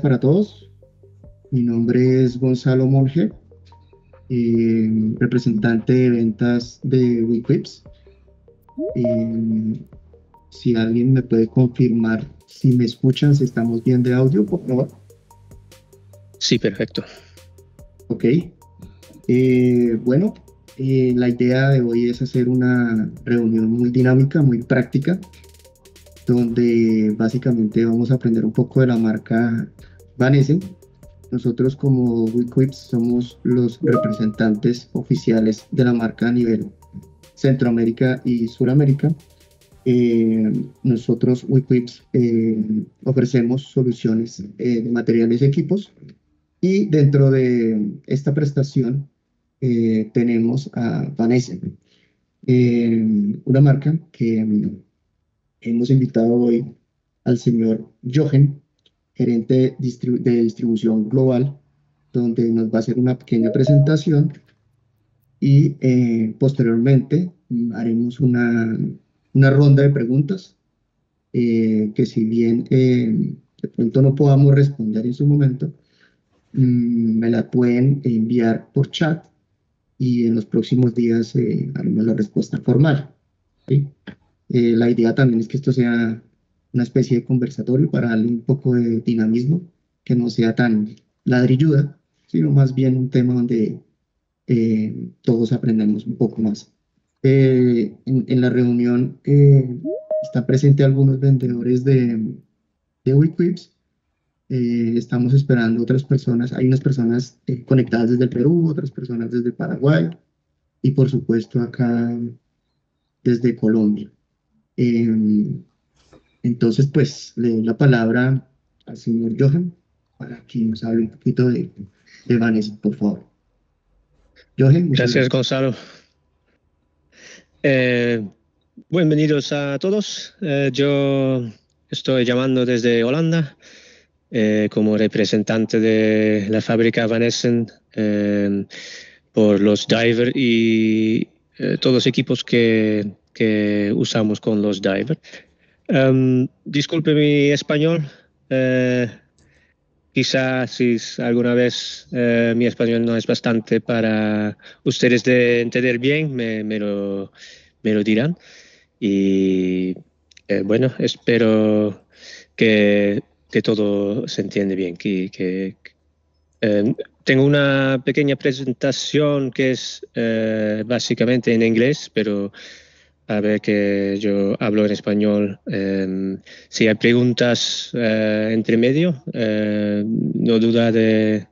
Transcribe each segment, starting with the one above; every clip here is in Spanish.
para todos. Mi nombre es Gonzalo Monge, eh, representante de ventas de weQuips eh, si alguien me puede confirmar si me escuchan, si estamos bien de audio, por favor. Sí, perfecto. Ok. Eh, bueno, la idea de hoy es hacer una reunión muy dinámica, muy práctica, donde básicamente vamos a aprender un poco de la marca Vanese. Nosotros como WeQuips somos los representantes oficiales de la marca a nivel Centroamérica y Suramérica. Eh, nosotros WeQuips eh, ofrecemos soluciones eh, de materiales y equipos y dentro de esta prestación tenemos a Vanessa, una marca que Hemos invitado hoy al señor Jochen, gerente de distribución global, donde nos va a hacer una pequeña presentación y eh, posteriormente haremos una, una, ronda de preguntas eh, que si bien eh, de pronto no podamos responder en su momento, mm, me la pueden enviar por chat y en los próximos días haremos la respuesta formal. ¿sí? Eh, la idea también es que esto sea una especie de conversatorio para darle un poco de dinamismo, que no sea tan ladrilluda, sino más bien un tema donde eh, todos aprendemos un poco más. Eh, en, la reunión está presente algunos vendedores de, de estamos esperando otras personas. Hay unas personas conectadas desde el Perú, otras personas desde Paraguay y por supuesto acá desde Colombia. Em, entonces, pues le doy la palabra al señor Johan para que nos hable un poquito de, de por favor. Johan. Gracias, Gonzalo. Eh, bienvenidos a todos. Eh, yo estoy llamando desde Holanda eh, como representante de la fábrica Vanessen por los divers y todos los equipos que que usamos con los divers. Em, disculpe mi español. Eh, quizás si alguna vez eh, mi español no es bastante para ustedes de entender bien, me, lo, me lo, dirán. Y eh, bueno, espero que, que, todo se entiende bien. Que, que em, tengo una pequeña presentación que es básicamente en inglés, pero a ver que yo hablo en español. Em, si hay preguntas eh, entre medio, eh, no duda de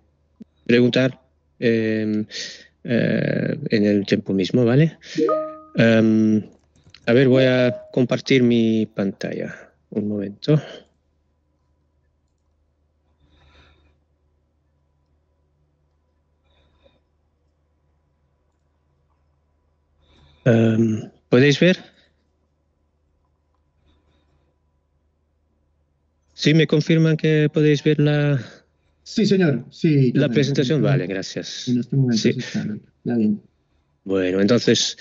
preguntar em, eh, en el tiempo mismo, ¿vale? Em, a ver, voy a compartir mi pantalla. Un momento. Um, ¿Podéis ver? ¿Sí me confirman que podéis ver la... Sí, señor. Sí, la presentación, vale, gracias. Este bueno, entonces...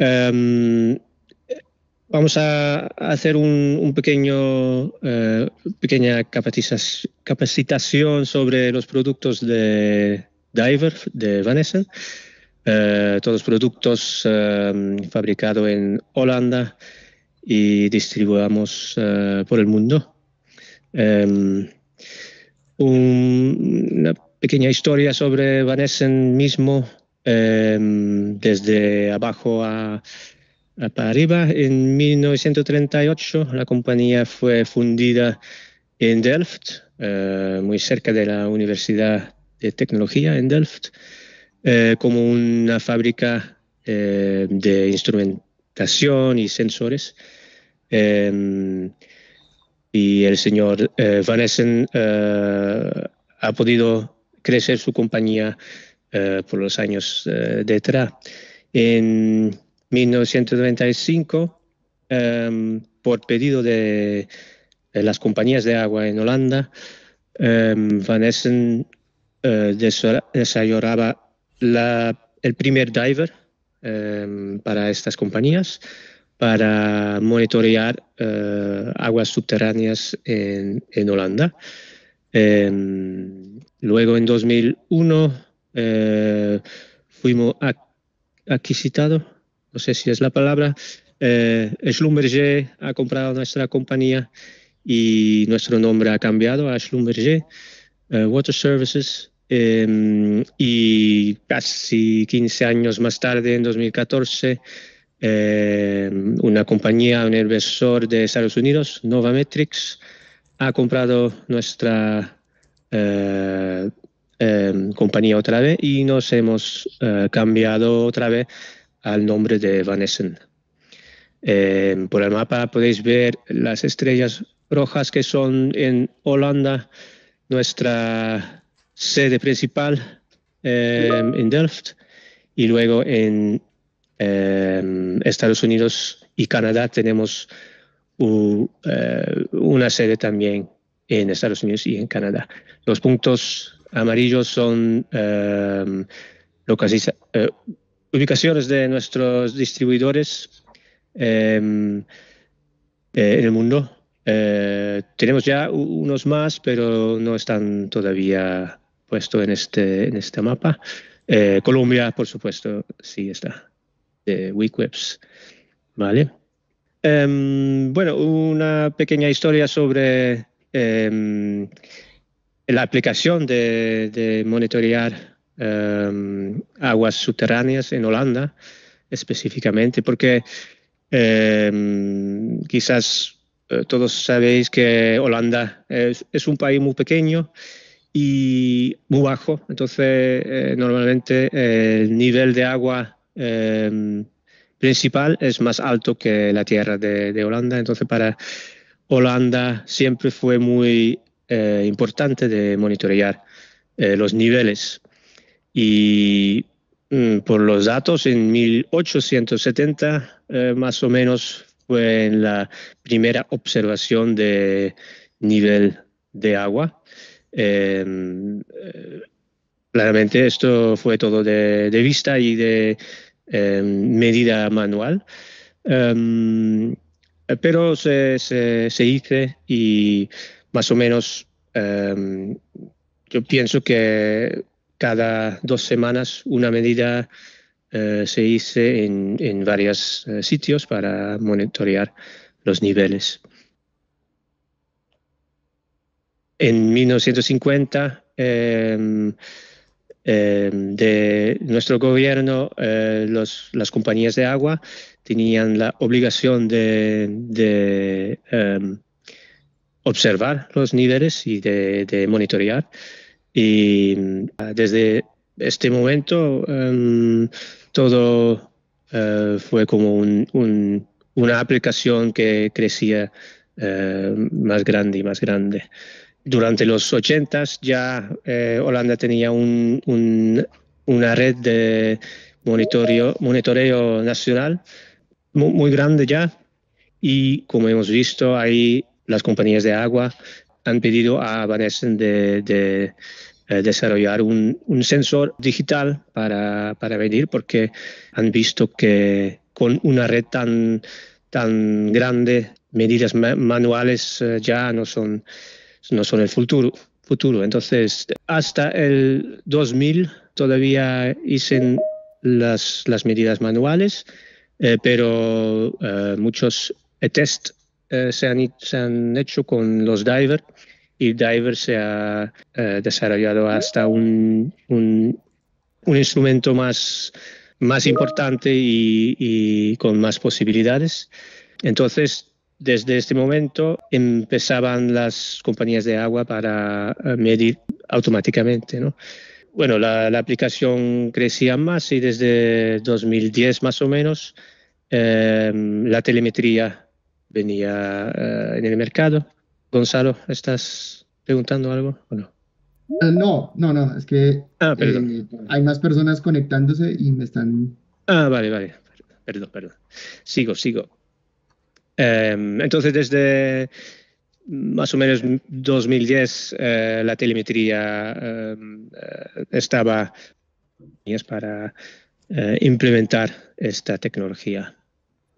Em, vamos a hacer un, pequeño, eh, pequeña capacitación sobre los productos de Diver, de Vanessa. Eh, todos todos productos eh, fabricados en Holanda y distribuimos eh, por el mundo. Em, una pequeña historia sobre Vanessen mismo, em, desde abajo a, a para arriba. En 1938 la compañía fue fundida en Delft, muy cerca de la Universidad de Tecnología en Delft. Eh, como una fábrica eh, de instrumentación y sensores. Eh, y el señor Van Essen ha podido crecer su compañía por los años detrás. En 1995, por pedido de las compañías de agua en Holanda, Van Essen desarrollaba la, el primer diver em, para estas compañías para monitorear eh, aguas subterráneas en, Holanda. Em, luego, en 2001, eh, fuimos adquisitados, no sé si es la palabra, eh, Schlumberger ha comprado nuestra compañía y nuestro nombre ha cambiado a Schlumberger Water Services Em, y casi 15 años más tarde, en 2014, em, una compañía, un inversor de Estados Unidos, Novametrics, ha comprado nuestra eh, em, compañía otra vez y nos hemos eh, cambiado otra vez al nombre de Vanessen. por el mapa podéis ver las estrellas rojas que son en Holanda nuestra sede principal em, en Delft y luego en em, Estados Unidos y Canadá tenemos eh, una sede también en Estados Unidos y en Canadá. Los puntos amarillos son em, eh, ubicaciones de nuestros distribuidores eh, en el mundo. tenemos ya unos más, pero no están todavía puesto en este, en este mapa. Eh, Colombia, por supuesto, sí está, de WeQuips. ¿Vale? Em, bueno, una pequeña historia sobre em, la aplicación de, monitorear em, aguas subterráneas en Holanda específicamente, porque quizás eh, todos sabéis que Holanda es, es un país muy pequeño y muy bajo. Entonces, eh, normalmente eh, el nivel de agua eh, principal es más alto que la tierra de, Holanda. Entonces, para Holanda siempre fue muy importante de monitorear los niveles. Y mm, por los datos, en 1870 más o menos fue la primera observación de nivel de agua. Em, eh, claramente esto fue todo de, vista y de em, medida manual. Em, pero se, se, y más o menos yo pienso que cada dos semanas una medida eh, se hizo en, varios eh, sitios para monitorear los niveles. en 1950 em, em, de nuestro gobierno, eh, las compañías de agua tenían la obligación de, em, observar los niveles y de, monitorear. Y ah, desde este momento todo eh, fue como una aplicación que crecía eh, más grande y más grande durante los 80 ya eh, Holanda tenía una red de monitoreo, monitoreo nacional muy, grande ya y como hemos visto ahí las compañías de agua han pedido a Vanessa de, eh, desarrollar un, sensor digital para, para medir porque han visto que con una red tan, tan grande medidas manuales eh, ya no son no son el futuro. futuro. Entonces, hasta el 2000 todavía hice las, medidas manuales, eh, pero eh, muchos eh, test se, han, se, han, hecho con los divers y diver se ha desarrollado hasta un, instrumento más, más importante y, y, con más posibilidades. Entonces, desde este momento empezaban las compañías de agua para eh, medir automáticamente. Bueno, la, aplicación crecía más y desde 2010 más o menos em, la telemetría venía eh, en el mercado. Gonzalo, ¿estás preguntando algo o no? Ah, no, no, no, es que ah, eh, hay más personas conectándose y me están... Ah, vale, vale, perdón, perdón. Sigo, sigo. Em, entonces, desde mm, más o menos 2010 eh, la telemetría em, eh, estaba para eh, implementar esta tecnología.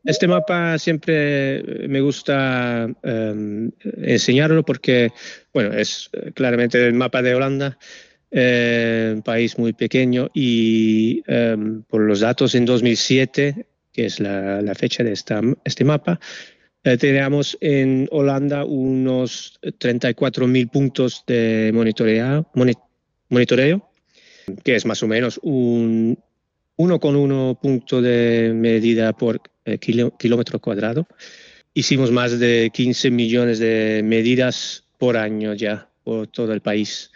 Este mapa siempre me gusta em, enseñarlo porque, bueno, es claramente el mapa de Holanda, un país muy pequeño y por los datos en 2007 es la, fecha de este mapa, eh, tenemos teníamos en Holanda unos 34.000 puntos de monitoreo, que es más o menos un 1,1 punto de medida por eh, kilómetro cuadrado. Hicimos más de 15 millones de medidas por año ya por todo el país.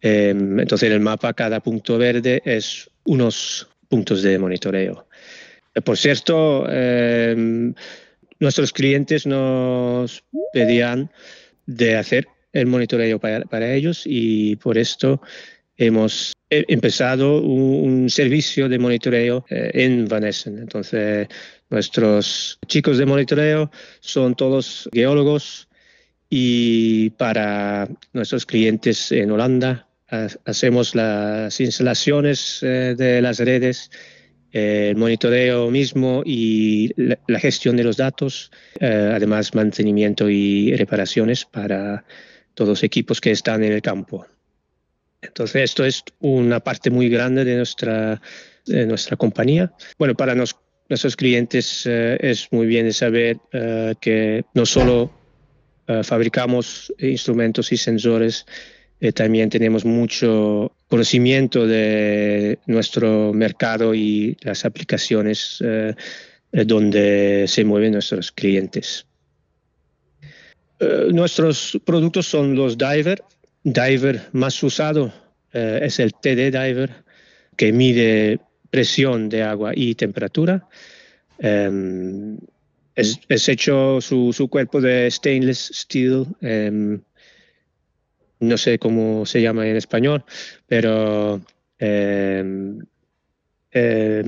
Em, entonces en el mapa cada punto verde es unos puntos de monitoreo. Eh, por cierto, eh, nuestros clientes nos pedían de hacer el monitoreo para, ellos y por esto hemos empezado un, servicio de monitoreo eh, en Vanessen. Entonces, nuestros chicos de monitoreo son todos geólogos y para nuestros clientes en Holanda hacemos las instalaciones de las redes eh, el monitoreo mismo y la, gestión de los datos, eh, además mantenimiento y reparaciones para todos los equipos que están en el campo. Entonces, esto es una parte muy grande de nuestra, de nuestra compañía. Bueno, para nos, nuestros clientes eh, es muy bien saber que no solo fabricamos instrumentos y sensores, eh, también tenemos mucho conocimiento de nuestro mercado y las aplicaciones eh, eh, donde se mueven nuestros clientes. nuestros productos son los Diver. Diver más usado es el TD Diver, que mide presión de agua y temperatura. Em, es, hecho su, su, cuerpo de stainless steel em, no sé cómo se llama en español, pero eh, eh,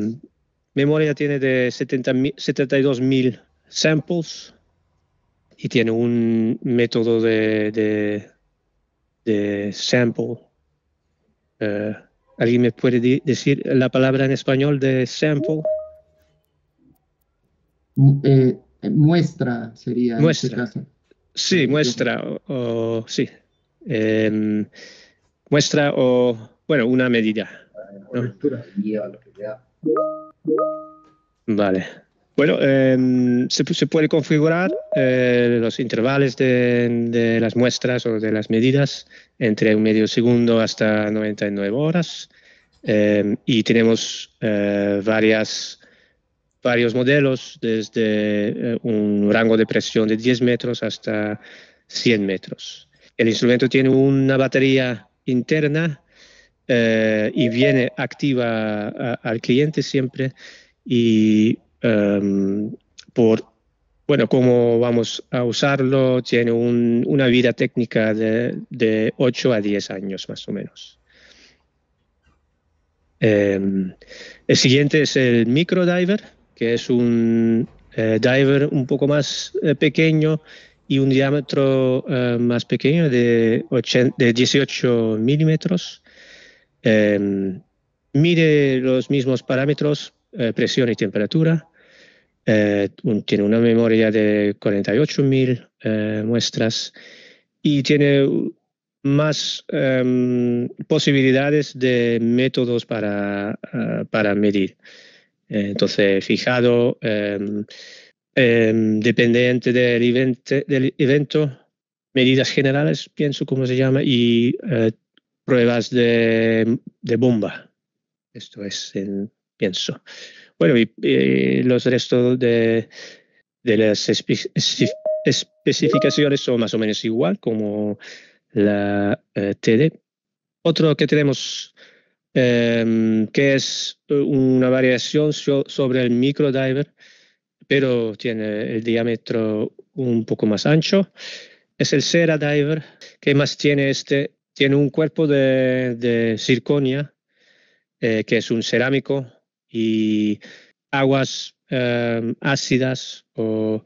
memoria tiene de 70, 72.000 samples y tiene un método de, de, sample. Eh, ¿Alguien me puede decir la palabra en español de sample? muestra sería. Este muestra. Sí, muestra. o, sí, Em, muestra o, bueno, una medida. Vale. Bueno, em, se, se, puede configurar eh, los intervalos de, las muestras o de las medidas entre un medio segundo hasta 99 horas em, y tenemos eh, varias, varios modelos desde eh, un rango de presión de 10 metros hasta 100 metros. El instrumento tiene una batería interna eh, y viene activa al cliente siempre y em, por bueno, cómo vamos a usarlo, tiene una vida técnica de, 8 a 10 años más o menos. Em, el siguiente es el microdiver, que es un eh, diver un poco más eh, pequeño y un diámetro eh, más pequeño de, 18 milímetros. Em, mide los mismos parámetros, eh, presión y temperatura. Eh, tiene una memoria de 48.000 muestras y tiene más em, posibilidades de métodos para, para medir. entonces, fijado em, Em, dependiente del, del evento, medidas generales, pienso cómo se llama, y eh, pruebas de, bomba. Esto es, pienso. Bueno, y, los restos de, las especificaciones son más o menos igual como la eh, TD. Otro que tenemos, em, que es eh, una variación sobre el microdiver, diver pero tiene el diámetro un poco más ancho. Es el Sera Diver, que más tiene este, tiene un cuerpo de, de circonia, eh, que es un cerámico, y aguas eh, ácidas o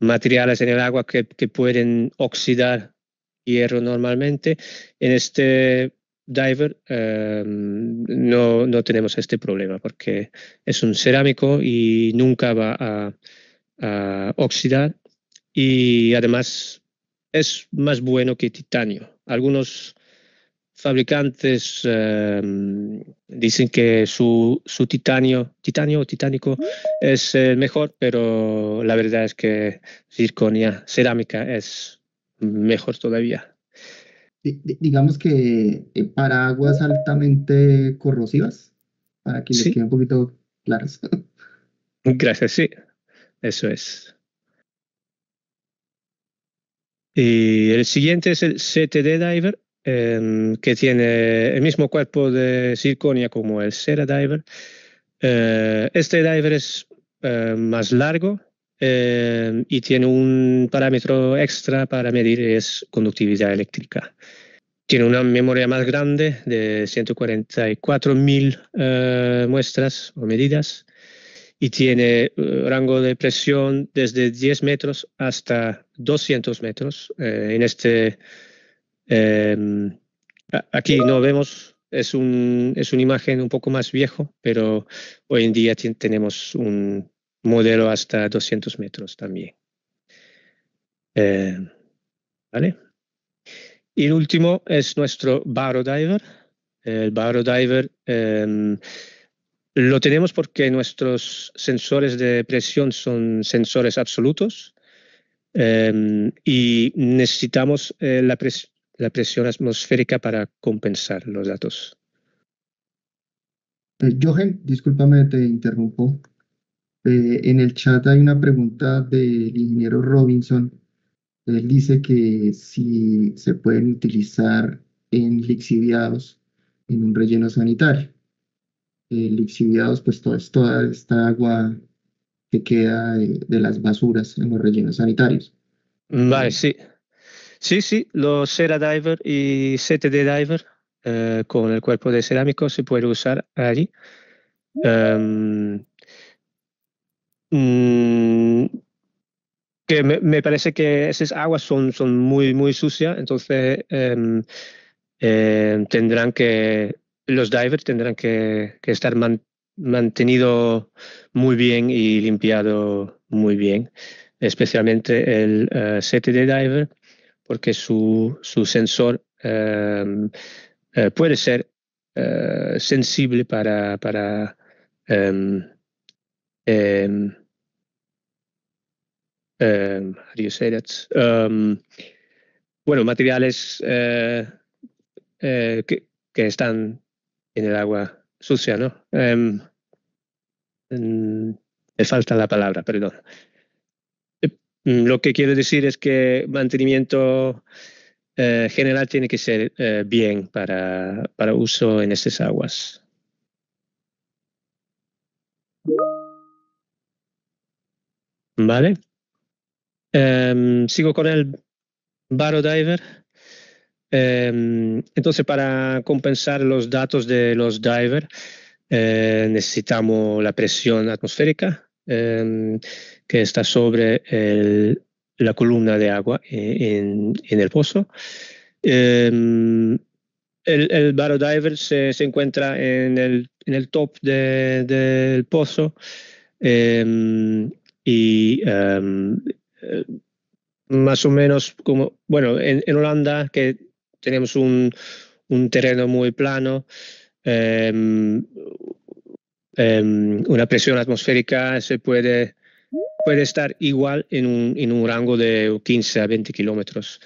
materiales en el agua que, que pueden oxidar hierro normalmente. En este Diver em, no, tenemos este problema porque es un cerámico y nunca va a, oxidar y además es más bueno que titanio. Algunos fabricantes em, dicen que su, su titanio, titanio o titánico es mejor, pero la verdad es que zirconia cerámica es mejor todavía digamos que eh, para aguas altamente corrosivas, para que quede un poquito claros. Gracias, sí, eso es. Y el siguiente es el CTD Diver, em, que tiene el mismo cuerpo de circonia como el Cera Diver. Eh, este diver es eh, más largo, eh, y tiene un parámetro extra para medir es conductividad eléctrica. Tiene una memoria más grande de 144.000 eh, muestras o medidas y tiene eh, rango de presión desde 10 metros hasta 200 metros. Eh, en este, aquí no vemos es, un, es una imagen un poco más viejo, pero hoy en día tenemos un modelo hasta 200 metros también. Eh, ¿Vale? Y el último es nuestro Baro El Barodiver em, lo tenemos porque nuestros sensores de presión son sensores absolutos em, y necesitamos eh, la, presión atmosférica para compensar los datos. Eh, Johan, discúlpame, te interrumpo. Eh, en el chat hay una pregunta del ingeniero Robinson. Él dice que si se pueden utilizar en lixiviados en un relleno sanitario. Eh, lixiviados, pues todo es toda esta agua que queda de, las basuras en los rellenos sanitarios. Vale, sí. Sí, sí, los Cera Diver y CTD Diver eh, con el cuerpo de cerámico se puede usar allí. Em, Mm, que me, parece que esas aguas son, son muy, muy sucias, entonces em, em, tendrán que, los divers tendrán que, estar mantenidos mantenido muy bien y limpiado muy bien, especialmente el 7 eh, CTD diver, porque su, su sensor em, eh, puede ser eh, sensible para, para Em, em, bueno, materiales eh, eh, que, están en el agua sucia, ¿no? Em, me falta la palabra, perdón. Lo que quiero decir es que mantenimiento eh, general tiene que ser bien para, para uso en estas aguas. ¿Vale? Em, sigo con el barodiver. Em, entonces, para compensar los datos de los diver, eh, necesitamos la presión atmosférica em, que está sobre la columna de agua e, en, el pozo. el, el barodiver se, encuentra en el, top del pozo y eh, más o menos como, bueno, en, Holanda, que tenemos un, un terreno muy plano, em, em, una presión atmosférica se puede, puede estar igual en un, en un rango de 15 a 20 kilómetros.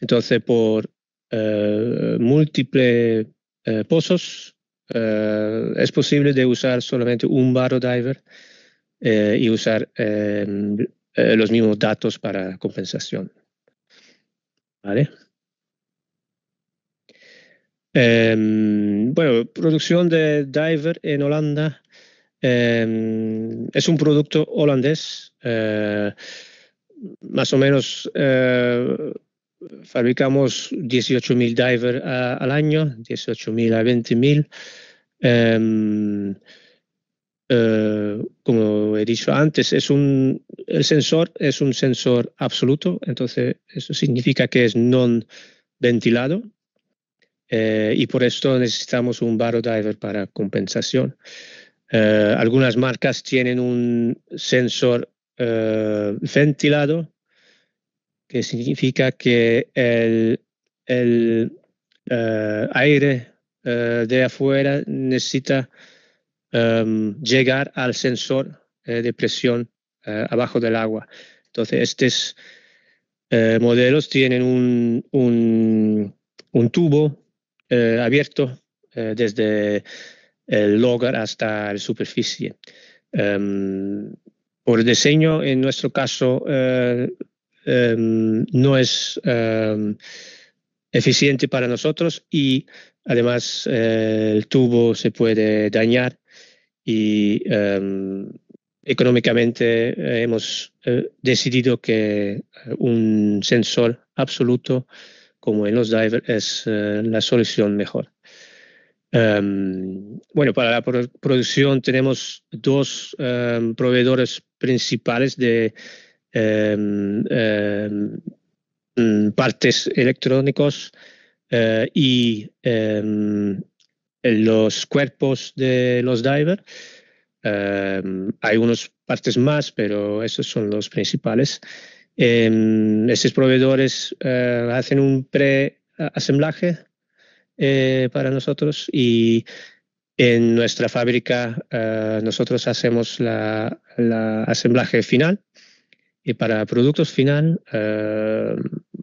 Entonces, por eh, múltiples eh, pozos, es posible de usar solamente un barro diver y usar em, eh, los mismos datos para compensación. ¿Vale? Em, bueno, producción de Diver en Holanda. Em, es un producto holandés. Eh, más o menos eh, fabricamos 18.000 Diver al año, 18.000 a 20.000. Eh, como he dicho antes, es el sensor es un sensor absoluto, entonces eso significa que es no ventilado eh, y por esto necesitamos un barrow diver para compensación. Eh, algunas marcas tienen un sensor ventilado, que significa que el, el aire de afuera necesita Em, llegar al sensor eh, de presión eh, abajo del agua. Entonces, estos eh, modelos tienen un, tubo abierto desde el hogar hasta la superficie. Em, por diseño, en nuestro caso, em, no es eficiente para nosotros y además el tubo se puede dañar y em, económicamente eh, hemos eh, decidido que eh, un sensor absoluto como en los divers es la solución mejor. Em, bueno, para la producción tenemos dos em, proveedores principales de mm, partes electrónicos y los cuerpos de los divers. Em, hay unas partes más, pero esos son los principales. Em, estos proveedores eh, hacen un pre-asemblaje eh, para nosotros y en nuestra fábrica eh, nosotros hacemos la, la, asemblaje final y para productos final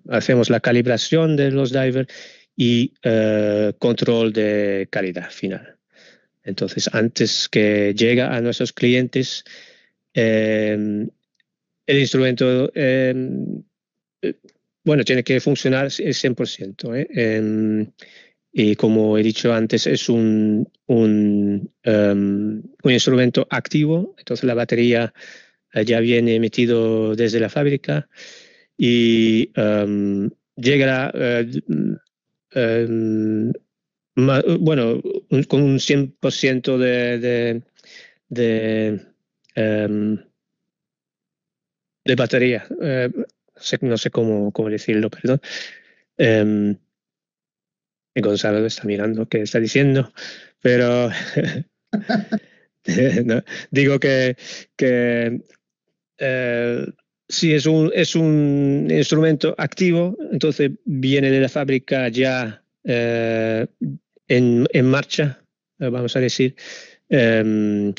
hacemos la calibración de los divers y eh, control de calidad final. Entonces, antes que llega a nuestros clientes, em, el instrumento, em, eh, bueno, tiene que funcionar el 100%. ¿eh? Em, y como he dicho antes, es un, un, instrumento activo, entonces la batería ya viene emitido desde la fábrica y um, llegará bueno, con un 100% de, de, de, em, de batería. Eh, no sé cómo, cómo decirlo, perdón. Em, Gonzalo está mirando qué está diciendo, pero digo que, que eh, Sí, es un, es un instrumento activo, entonces viene de la fábrica ya eh, en, en, marcha, eh, vamos a decir. Em,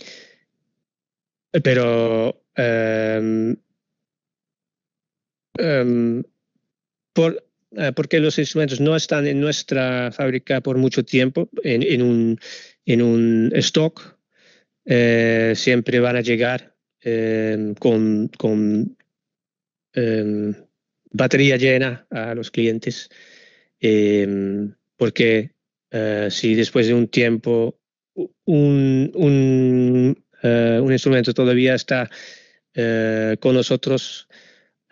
pero em, em, por, eh, porque los instrumentos no están en nuestra fábrica por mucho tiempo, en, en, un, en un stock, siempre van a llegar con Em, batería llena a los clientes, em, porque eh, si después de un tiempo un, un, eh, un instrumento todavía está eh, con nosotros,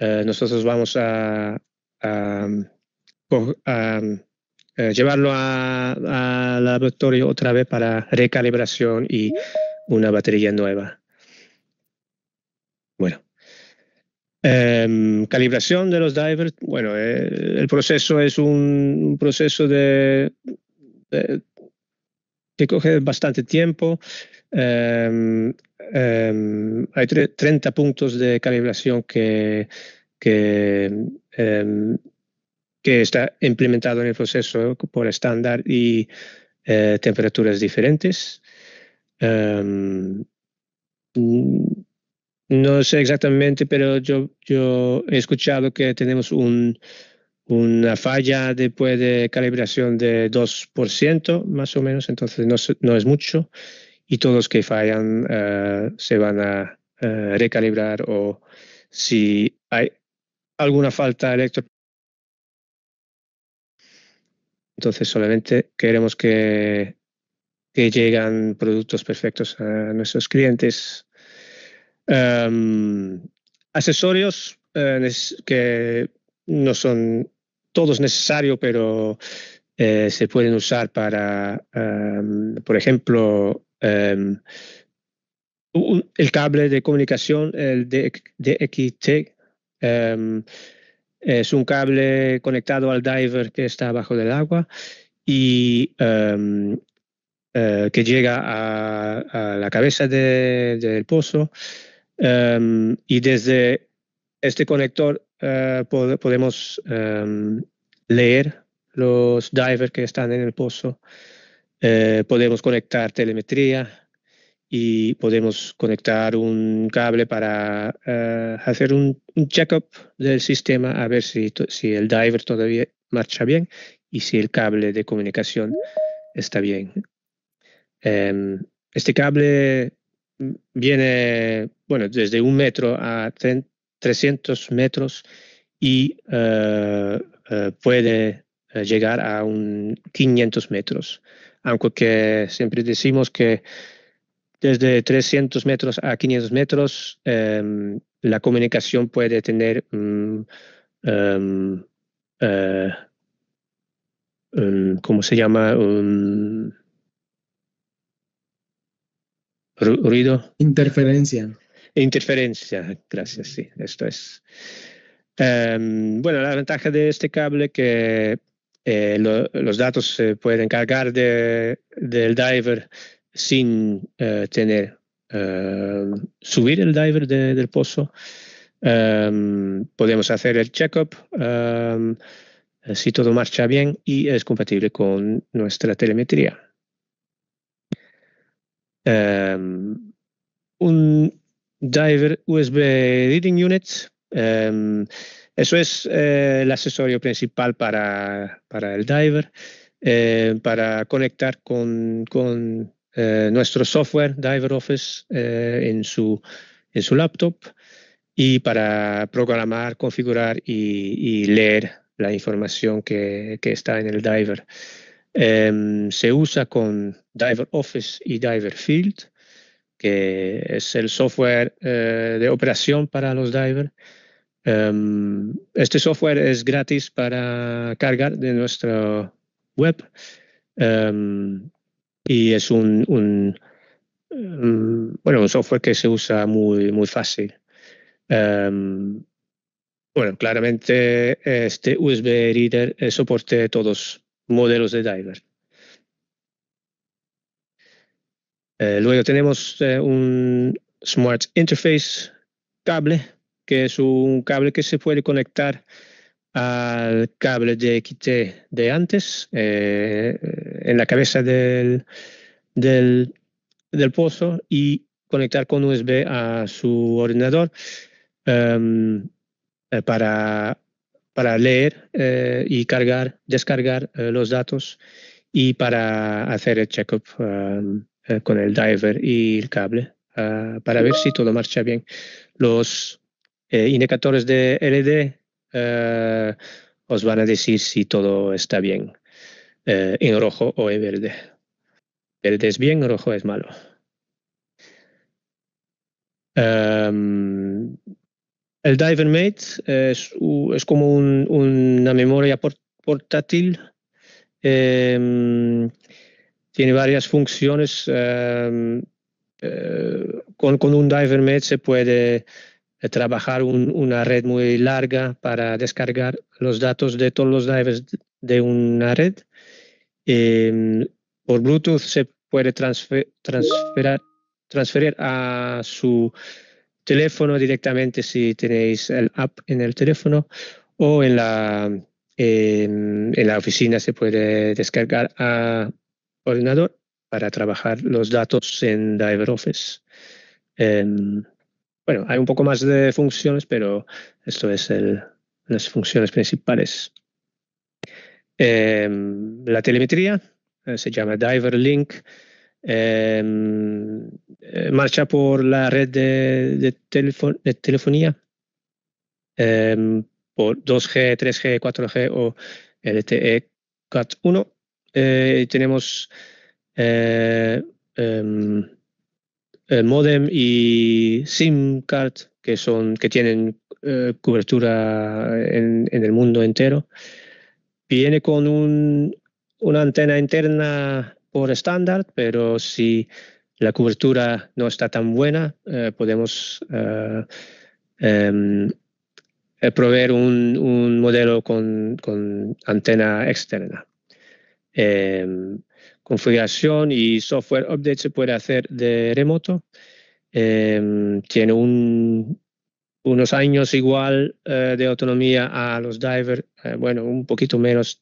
nosotros vamos a, a, a llevarlo al laboratorio otra vez para recalibración y una batería nueva. Bueno. Em, calibración de los divers, bueno, eh, el proceso es un, proceso de, que coge bastante tiempo. Em, em, hay 30 puntos de calibración que, está implementado en el proceso por estándar y eh, temperaturas diferentes. No sé exactamente, pero yo, yo he escuchado que tenemos una falla después de calibración de 2%, más o menos, entonces no, es mucho, y todos que fallan eh, se van a eh, recalibrar o si hay alguna falta electro. Entonces solamente queremos que, lleguen productos perfectos a nuestros clientes Um, accesorios eh, que no son todos necesarios, pero eh, se pueden usar para, em, por ejemplo, em, el cable de comunicación, el DXT, es un cable conectado al diver que está abajo del agua y eh, que llega a, la cabeza del pozo. Em, y desde este conector eh, podemos em, leer los divers que están en el pozo, eh, podemos conectar telemetría y podemos conectar un cable para eh, hacer un, checkup check-up del sistema a ver si, si el diver todavía marcha bien y si el cable de comunicación está bien. Em, este cable viene bueno, desde un metro a 300 metros y eh, eh, puede eh, llegar a un 500 metros. Aunque siempre decimos que desde 300 metros a 500 metros em, la comunicación puede tener mm, em, ¿cómo se llama? ruido. Interferencia. Interferencia, gracias, sí, esto es. Em, bueno, la ventaja de este cable que eh, los datos se pueden cargar del diver sin eh, tener eh, subir el diver del pozo. Em, podemos hacer el checkup si todo marcha bien y es compatible con nuestra telemetría. un, Diver USB Reading Unit. Em, eso es eh, el accesorio principal para, el Diver, eh, para conectar con, eh, nuestro software Diver Office en, su, laptop y para programar, configurar y, leer la información que, que, está en el Diver. Em, se usa con Diver Office y Diver Field que es el software eh, de operación para los divers. Em, este software es gratis para cargar de nuestra web em, y es un, em, bueno, un software que se usa muy, muy fácil. bueno, claramente este USB Reader eh, soporte todos modelos de divers. Eh, luego tenemos eh, un Smart Interface cable, que es un cable que se puede conectar al cable de QT de antes, eh, en la cabeza del, del, pozo y conectar con USB a su ordenador em, para, para leer y cargar, descargar los datos y para hacer el checkup em, eh, con el driver y el cable ah, para ver si todo marcha bien. Los eh, indicadores de LED eh, os van a decir si todo está bien en rojo o en verde. Verde es bien, rojo es malo. Em, el Diver Mate es, como una memoria portátil em, tiene varias funciones. Ehm, eh, con, con, un diver se puede eh, trabajar una red muy larga para descargar los datos de todos los divers de una red. Ehm, por Bluetooth se puede transferir a su teléfono directamente si tenéis el app en el teléfono o en la ehm, oficina se puede descargar a ordenador para trabajar los datos en DiverOffice. Eh, em, bueno, hay un poco más de funciones, pero esto es las funciones principales. Em, la telemetría eh, se llama Diver Link. Em, eh, marcha por la red de, de telefonía por 2G, 3G, 4G o LTE Cat 1 eh, tenemos el eh, em, eh, modem y SIM card que son que tienen cobertura en, el mundo entero. Viene con un, una antena interna por estándar, pero si la cobertura no está tan buena, podemos em, proveer un, modelo con antena externa. Em, configuración y software update se puede hacer de remoto. Em, tiene unos años igual eh, de autonomía a los divers, eh, bueno, un poquito menos,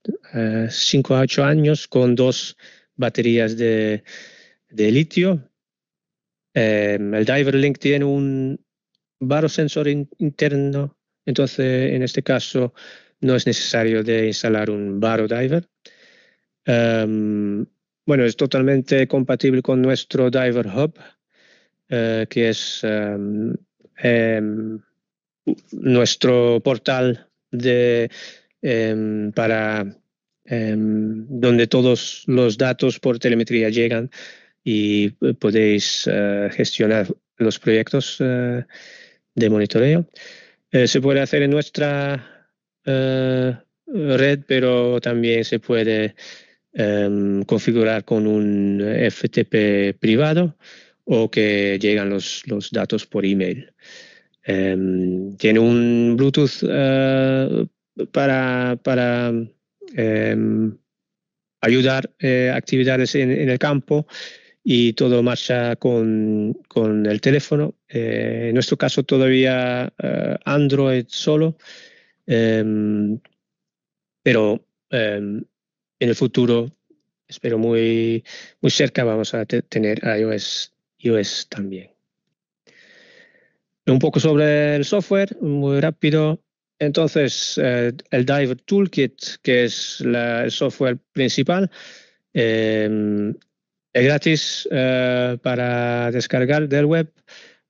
5 eh, a 8 años, con dos baterías de, litio. Em, el Diver Link tiene un baro sensor interno, entonces en este caso no es necesario de instalar un baro diver. Em, bueno, es totalmente compatible con nuestro Diver Hub, eh, que es em, em, nuestro portal de, para donde todos los datos por telemetría llegan y eh, podéis eh, gestionar los proyectos de monitoreo. se puede hacer en nuestra red, pero también se puede Em, configurar con un FTP privado o que llegan los, datos por email. Em, tiene un Bluetooth eh, para, para em, ayudar eh, actividades en, el campo y todo marcha con, con el teléfono. Eh, en nuestro caso todavía Android solo, pero en el futuro, espero muy, muy cerca, vamos a tener iOS, iOS también. Un poco sobre el software, muy rápido. Entonces, eh, el Diver Toolkit, que es el software principal, em, es gratis eh, para descargar del web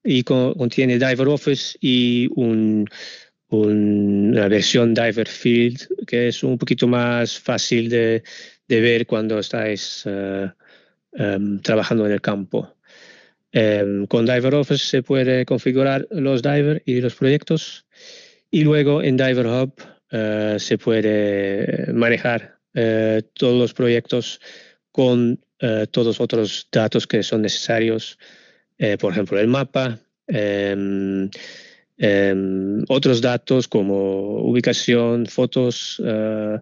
y contiene Diver Office y un, una versión Diver Field que es un poquito más fácil de, ver cuando estáis eh, em, trabajando en el campo. Em, con Diver Office se puede configurar los diver y los proyectos y luego en Diver Hub eh, se puede manejar eh, todos los proyectos con todos otros datos que son necesarios, por ejemplo el mapa. Em, Em, otros datos como ubicación, fotos, eh,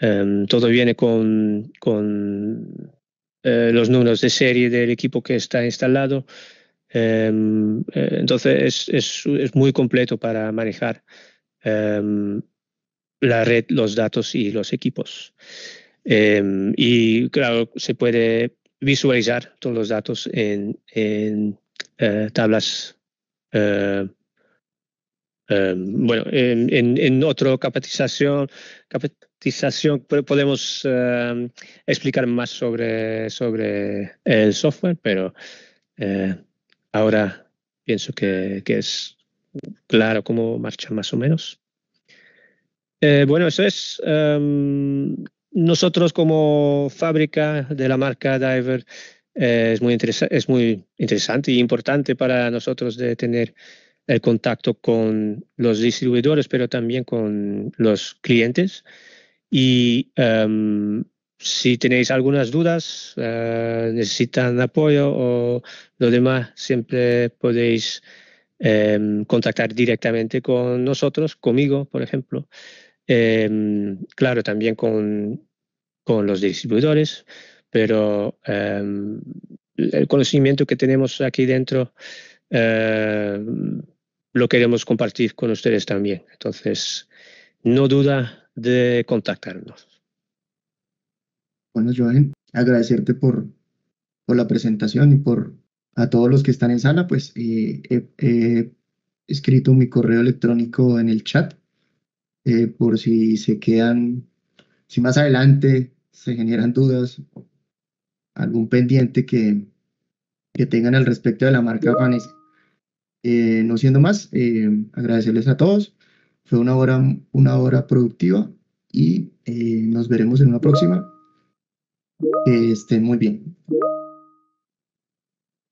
em, todo viene con, con eh, los números de serie del equipo que está instalado. Em, eh, entonces es, muy completo para manejar la red, los datos y los equipos. y claro, se puede visualizar todos los datos en, tablas. Eh, bueno, en, en, otra capacitación, podemos eh, explicar más sobre, sobre el software, pero eh, ahora pienso que, es claro cómo marcha más o menos. bueno, eso es. Em, nosotros como fábrica de la marca Diver es, muy es muy interesante y importante para nosotros de tener el contacto con los distribuidores, pero también con los clientes. Y em, si tenéis algunas dudas, eh, necesitan apoyo o lo demás, siempre podéis em, contactar directamente con nosotros, conmigo, por ejemplo. Em, claro, también con, con, los distribuidores, pero el conocimiento que tenemos aquí dentro eh, lo queremos compartir con ustedes también. Entonces, no duda de contactarnos. Bueno, Joan, agradecerte por, por la presentación y por a todos los que están en sala, pues eh, he escrito mi correo electrónico en el chat eh, por si se quedan, si más adelante se generan dudas, algún pendiente que, que tengan al respecto de la marca Fanes. Eh, no siendo más, eh, agradecerles a todos. Fue una hora, una hora productiva y eh, nos veremos en una próxima. Que estén muy bien.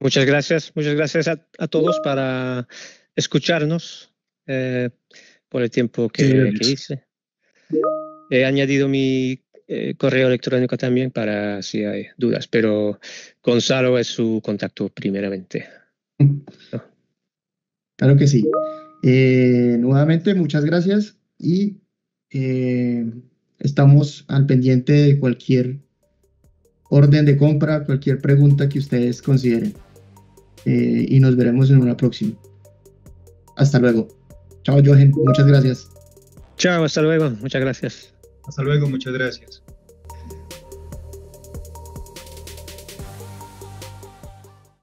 Muchas gracias, muchas gracias a, todos para escucharnos por el tiempo que, hice. He añadido mi correo electrónico también para si hay dudas, pero Gonzalo es su contacto primeramente. Claro que sí. Eh, nuevamente, muchas gracias y eh, estamos al pendiente de cualquier orden de compra, cualquier pregunta que ustedes consideren. Eh, y nos veremos en una próxima. Hasta luego. Chao, Johan. Muchas gracias. Chao, hasta luego. Muchas gracias. Hasta luego. Muchas gracias.